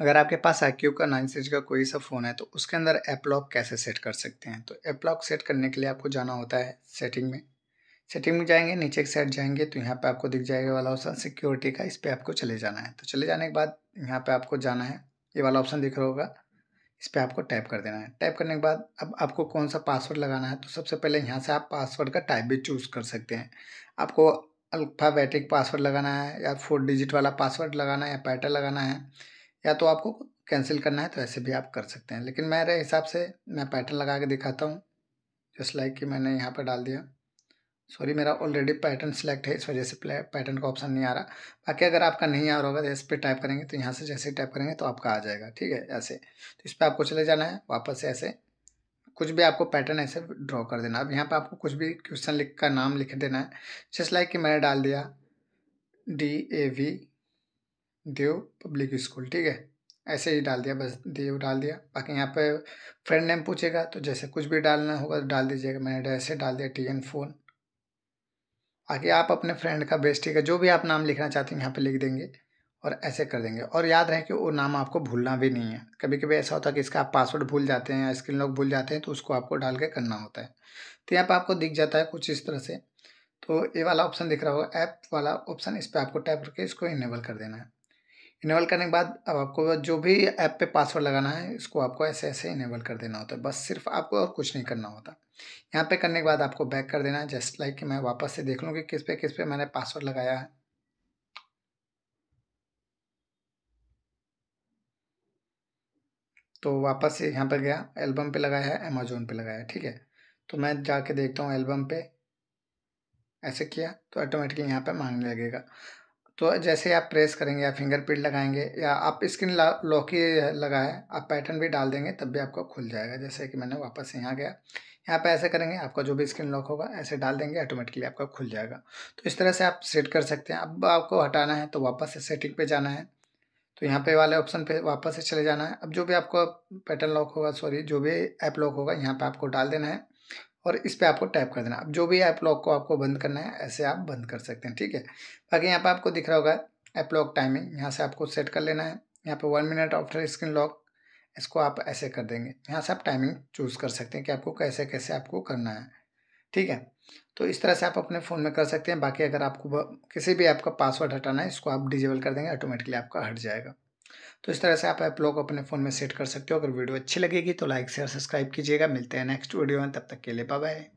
अगर आपके पास आई क्यू का नाइन सीरीज का कोई सा फ़ोन है तो उसके अंदर ऐप लॉक कैसे सेट कर सकते हैं तो ऐप लॉक सेट करने के लिए आपको जाना होता है सेटिंग में सेटिंग में जाएंगे नीचे एक साइड जाएंगे तो यहाँ पे आपको दिख जाएगा वाला ऑप्शन सिक्योरिटी का इस पर आपको चले जाना है तो चले जाने के बाद यहाँ पे आपको जाना है ये वाला ऑप्शन दिख रहा होगा इस पर आपको टाइप कर देना है टाइप करने के बाद अब आपको कौन सा पासवर्ड लगाना है तो सबसे पहले यहाँ से आप पासवर्ड का टाइप भी चूज़ कर सकते हैं आपको अल्फ़ाबेटिक पासवर्ड लगाना है या फोर डिजिट वाला पासवर्ड लगाना है या पैटर्न लगाना है या तो आपको कैंसिल करना है तो ऐसे भी आप कर सकते हैं लेकिन मेरे हिसाब से मैं पैटर्न लगा के दिखाता हूँ जस्ट लाइक कि मैंने यहाँ पर डाल दिया सॉरी मेरा ऑलरेडी पैटर्न सेलेक्ट है इस वजह से पैटर्न का ऑप्शन नहीं आ रहा बाकी अगर आपका नहीं आ रहा होगा तो इस पर टाइप करेंगे तो यहाँ से जैसे ही टाइप करेंगे तो आपका आ जाएगा ठीक है ऐसे तो इस पर आपको चले जाना है वापस से ऐसे कुछ भी आपको पैटर्न ऐसे ड्रॉ कर देना अब यहाँ पर आपको कुछ भी क्वेश्चन लिख का नाम लिख देना है जस्ट लाइक कि मैंने डाल दिया D A V Dev public school ठीक है ऐसे ही डाल दिया बस देव डाल दिया बाकी यहाँ पे फ्रेंड नेम पूछेगा तो जैसे कुछ भी डालना होगा तो डाल दीजिएगा मैंने ऐसे डाल दिया टी एन फोन बाकी आप अपने फ्रेंड का बेस्ट ठीक है जो भी आप नाम लिखना चाहते हैं यहाँ पे लिख देंगे और ऐसे कर देंगे और याद रहे कि वो नाम आपको भूलना भी नहीं है कभी कभी ऐसा होता है कि इसका आप पासवर्ड भूल जाते हैं या स्क्रीन लॉक भूल जाते हैं तो उसको आपको डाल के करना होता है तो यहाँ पर आपको दिख जाता है कुछ इस तरह से तो ये वाला ऑप्शन दिख रहा होगा ऐप वाला ऑप्शन इस पर आपको टैप करके इसको इनेबल कर देना है इनेबल करने के बाद अब आपको जो भी ऐप पे पासवर्ड लगाना है इसको आपको ऐसे ऐसे इनेबल कर देना होता है बस सिर्फ आपको और कुछ नहीं करना होता यहाँ पे करने के बाद आपको बैक कर देना है जस्ट लाइक कि मैं वापस से देख लूँ कि किस पे किस पे मैंने पासवर्ड लगाया है तो वापस से यहाँ पर गया एल्बम पे लगाया है अमेजोन पर लगाया है ठीक है तो मैं जाके देखता हूँ एल्बम पे ऐसे किया तो ऑटोमेटिकली यहाँ पे मांगने लगेगा तो जैसे आप प्रेस करेंगे या फिंगरप्रिंट लगाएंगे या आप स्क्रीन लॉक ही लगा है आप पैटर्न भी डाल देंगे तब भी आपका खुल जाएगा जैसे कि मैंने वापस यहाँ गया यहाँ पर ऐसे करेंगे आपका जो भी स्क्रीन लॉक होगा ऐसे डाल देंगे ऑटोमेटिकली आपका खुल जाएगा तो इस तरह से आप सेट कर सकते हैं अब आपको हटाना है तो वापस से सेटिंग पे जाना है तो यहाँ पे वाले ऑप्शन पे वापस से चले जाना है अब जो भी आपको पैटर्न लॉक होगा सॉरी जो भी ऐप लॉक होगा यहाँ पे आपको डाल देना है और इस पर आपको टाइप कर देना अब जो भी ऐप लॉक को आपको बंद करना है ऐसे आप बंद कर सकते हैं ठीक है बाकी यहाँ पर आपको दिख रहा होगा ऐप लॉक टाइमिंग यहाँ से आपको सेट कर लेना है यहाँ पर one minute after screen lock इसको आप ऐसे कर देंगे यहाँ से आप टाइमिंग चूज़ कर सकते हैं कि आपको कैसे कैसे आपको करना है ठीक है तो इस तरह से आप अपने फ़ोन में कर सकते हैं बाकी अगर आपको किसी भी ऐप का पासवर्ड हटाना है इसको आप डिजेबल कर देंगे ऑटोमेटिकली आपका हट जाएगा तो इस तरह से आप ऐप लॉक अपने फ़ोन में सेट कर सकते हो अगर वीडियो अच्छी लगेगी तो लाइक शेयर सब्सक्राइब कीजिएगा मिलते हैं नेक्स्ट वीडियो में तब तक के लिए बाय